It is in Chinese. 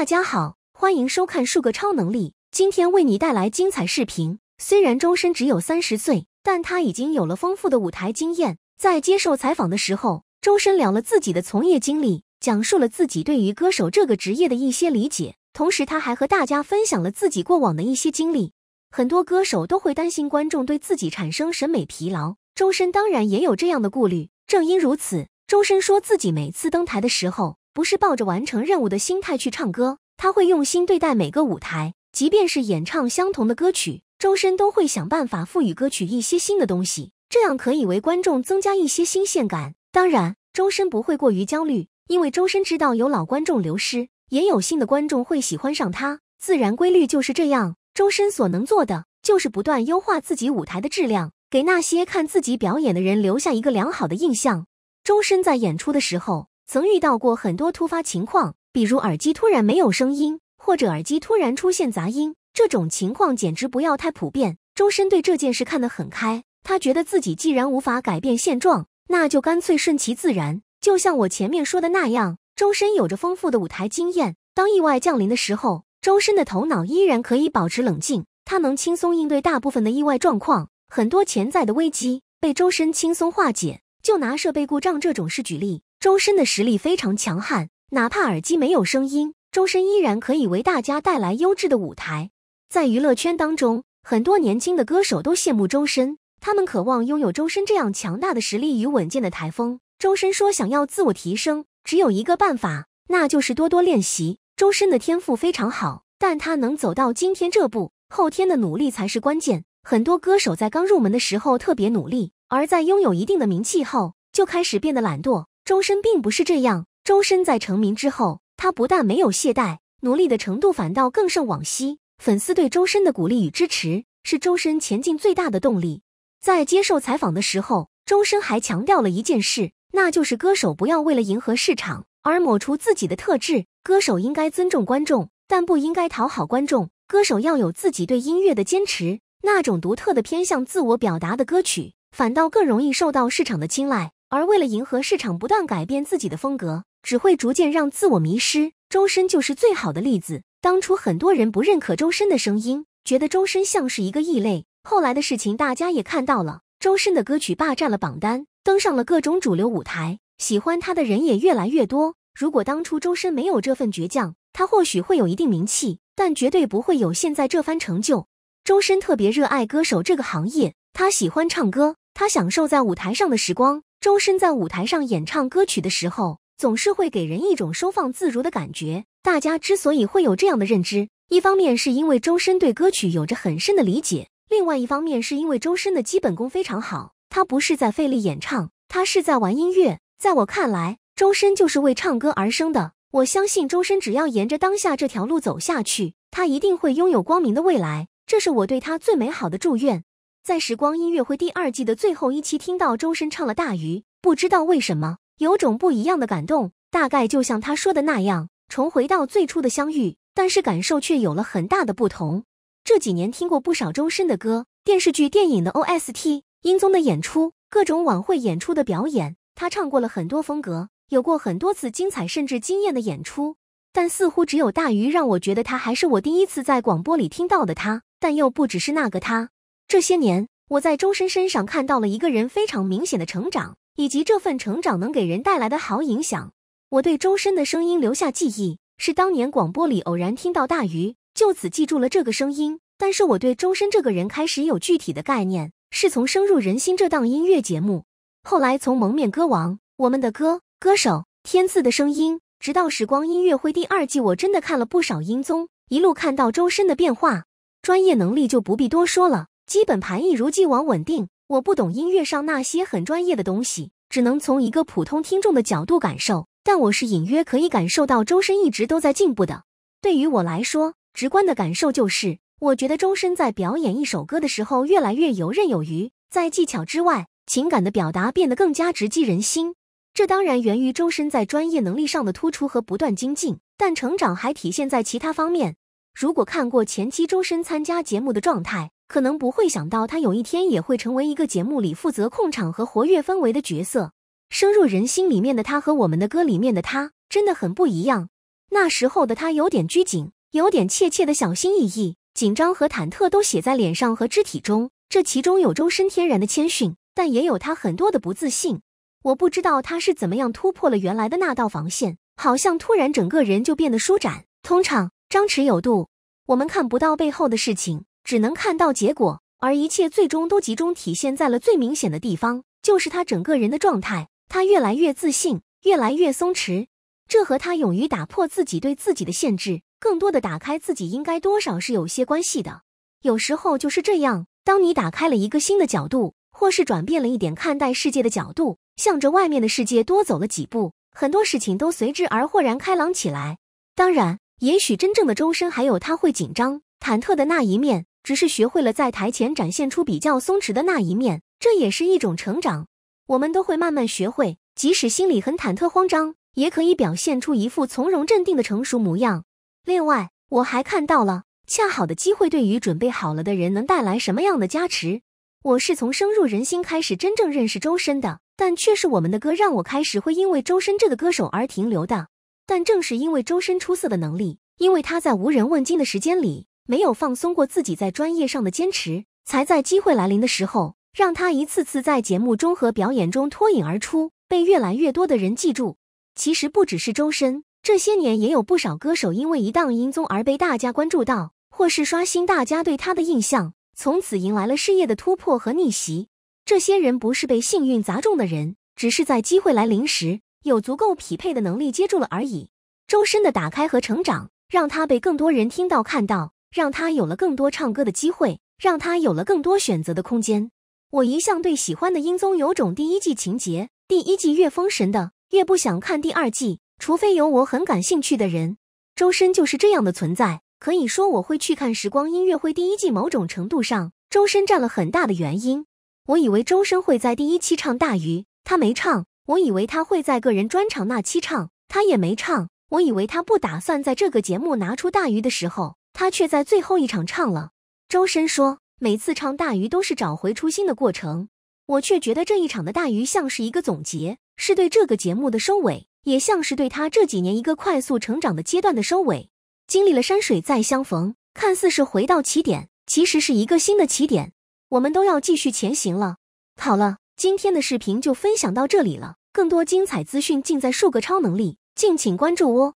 大家好，欢迎收看数个超能力。今天为你带来精彩视频。虽然周深只有三十岁，但他已经有了丰富的舞台经验。在接受采访的时候，周深聊了自己的从业经历，讲述了自己对于歌手这个职业的一些理解。同时，他还和大家分享了自己过往的一些经历。很多歌手都会担心观众对自己产生审美疲劳，周深当然也有这样的顾虑。正因如此，周深说自己每次登台的时候。不是抱着完成任务的心态去唱歌，他会用心对待每个舞台，即便是演唱相同的歌曲，周深都会想办法赋予歌曲一些新的东西，这样可以为观众增加一些新鲜感。当然，周深不会过于焦虑，因为周深知道有老观众流失，也有新的观众会喜欢上他。自然规律就是这样，周深所能做的就是不断优化自己舞台的质量，给那些看自己表演的人留下一个良好的印象。周深在演出的时候。曾遇到过很多突发情况，比如耳机突然没有声音，或者耳机突然出现杂音。这种情况简直不要太普遍。周深对这件事看得很开，他觉得自己既然无法改变现状，那就干脆顺其自然。就像我前面说的那样，周深有着丰富的舞台经验。当意外降临的时候，周深的头脑依然可以保持冷静，他能轻松应对大部分的意外状况。很多潜在的危机被周深轻松化解。就拿设备故障这种事举例。周深的实力非常强悍，哪怕耳机没有声音，周深依然可以为大家带来优质的舞台。在娱乐圈当中，很多年轻的歌手都羡慕周深，他们渴望拥有周深这样强大的实力与稳健的台风。周深说：“想要自我提升，只有一个办法，那就是多多练习。”周深的天赋非常好，但他能走到今天这步，后天的努力才是关键。很多歌手在刚入门的时候特别努力，而在拥有一定的名气后，就开始变得懒惰。周深并不是这样。周深在成名之后，他不但没有懈怠，努力的程度反倒更胜往昔。粉丝对周深的鼓励与支持，是周深前进最大的动力。在接受采访的时候，周深还强调了一件事，那就是歌手不要为了迎合市场而抹除自己的特质。歌手应该尊重观众，但不应该讨好观众。歌手要有自己对音乐的坚持，那种独特的偏向自我表达的歌曲，反倒更容易受到市场的青睐。而为了迎合市场，不断改变自己的风格，只会逐渐让自我迷失。周深就是最好的例子。当初很多人不认可周深的声音，觉得周深像是一个异类。后来的事情大家也看到了，周深的歌曲霸占了榜单，登上了各种主流舞台，喜欢他的人也越来越多。如果当初周深没有这份倔强，他或许会有一定名气，但绝对不会有现在这番成就。周深特别热爱歌手这个行业，他喜欢唱歌，他享受在舞台上的时光。周深在舞台上演唱歌曲的时候，总是会给人一种收放自如的感觉。大家之所以会有这样的认知，一方面是因为周深对歌曲有着很深的理解，另外一方面是因为周深的基本功非常好。他不是在费力演唱，他是在玩音乐。在我看来，周深就是为唱歌而生的。我相信周深只要沿着当下这条路走下去，他一定会拥有光明的未来。这是我对他最美好的祝愿。在《时光音乐会》第二季的最后一期，听到周深唱了《大鱼》，不知道为什么，有种不一样的感动。大概就像他说的那样，重回到最初的相遇，但是感受却有了很大的不同。这几年听过不少周深的歌，电视剧、电影的 OST，音综的演出，各种晚会演出的表演，他唱过了很多风格，有过很多次精彩甚至惊艳的演出。但似乎只有《大鱼》让我觉得他还是我第一次在广播里听到的他，但又不只是那个他。这些年，我在周深身上看到了一个人非常明显的成长，以及这份成长能给人带来的好影响。我对周深的声音留下记忆，是当年广播里偶然听到大鱼，就此记住了这个声音。但是我对周深这个人开始有具体的概念，是从《深入人心》这档音乐节目，后来从《蒙面歌王》、《我们的歌》、《歌手》、《天赐的声音》，直到《时光音乐会》第二季，我真的看了不少音综，一路看到周深的变化。专业能力就不必多说了。基本盘一如既往稳定。我不懂音乐上那些很专业的东西，只能从一个普通听众的角度感受。但我是隐约可以感受到周深一直都在进步的。对于我来说，直观的感受就是，我觉得周深在表演一首歌的时候越来越游刃有余。在技巧之外，情感的表达变得更加直击人心。这当然源于周深在专业能力上的突出和不断精进，但成长还体现在其他方面。如果看过前期周深参加节目的状态，可能不会想到，他有一天也会成为一个节目里负责控场和活跃氛围的角色。《深入人心》里面的他和《我们的歌》里面的他真的很不一样。那时候的他有点拘谨，有点怯怯的小心翼翼，紧张和忐忑都写在脸上和肢体中。这其中有周深天然的谦逊，但也有他很多的不自信。我不知道他是怎么样突破了原来的那道防线，好像突然整个人就变得舒展，通畅，张弛有度。我们看不到背后的事情。只能看到结果，而一切最终都集中体现在了最明显的地方，就是他整个人的状态。他越来越自信，越来越松弛。这和他勇于打破自己对自己的限制，更多的打开自己，应该多少是有些关系的。有时候就是这样，当你打开了一个新的角度，或是转变了一点看待世界的角度，向着外面的世界多走了几步，很多事情都随之而豁然开朗起来。当然，也许真正的周深还有他会紧张、忐忑的那一面。只是学会了在台前展现出比较松弛的那一面，这也是一种成长。我们都会慢慢学会，即使心里很忐忑、慌张，也可以表现出一副从容镇定的成熟模样。另外，我还看到了恰好的机会对于准备好了的人能带来什么样的加持。我是从深入人心开始真正认识周深的，但却是我们的歌让我开始会因为周深这个歌手而停留的。但正是因为周深出色的能力，因为他在无人问津的时间里。没有放松过自己在专业上的坚持，才在机会来临的时候，让他一次次在节目中和表演中脱颖而出，被越来越多的人记住。其实不只是周深，这些年也有不少歌手因为一档音综而被大家关注到，或是刷新大家对他的印象，从此迎来了事业的突破和逆袭。这些人不是被幸运砸中的人，只是在机会来临时，有足够匹配的能力接住了而已。周深的打开和成长，让他被更多人听到看到。让他有了更多唱歌的机会，让他有了更多选择的空间。我一向对喜欢的英宗有种第一季情节，第一季越封神的越不想看第二季，除非有我很感兴趣的人。周深就是这样的存在。可以说我会去看《时光音乐会》第一季，某种程度上，周深占了很大的原因。我以为周深会在第一期唱大鱼，他没唱；我以为他会在个人专场那期唱，他也没唱；我以为他不打算在这个节目拿出大鱼的时候。他却在最后一场唱了。周深说，每次唱《大鱼》都是找回初心的过程。我却觉得这一场的《大鱼》像是一个总结，是对这个节目的收尾，也像是对他这几年一个快速成长的阶段的收尾。经历了山水再相逢，看似是回到起点，其实是一个新的起点。我们都要继续前行了。好了，今天的视频就分享到这里了。更多精彩资讯尽在数个超能力，敬请关注哦。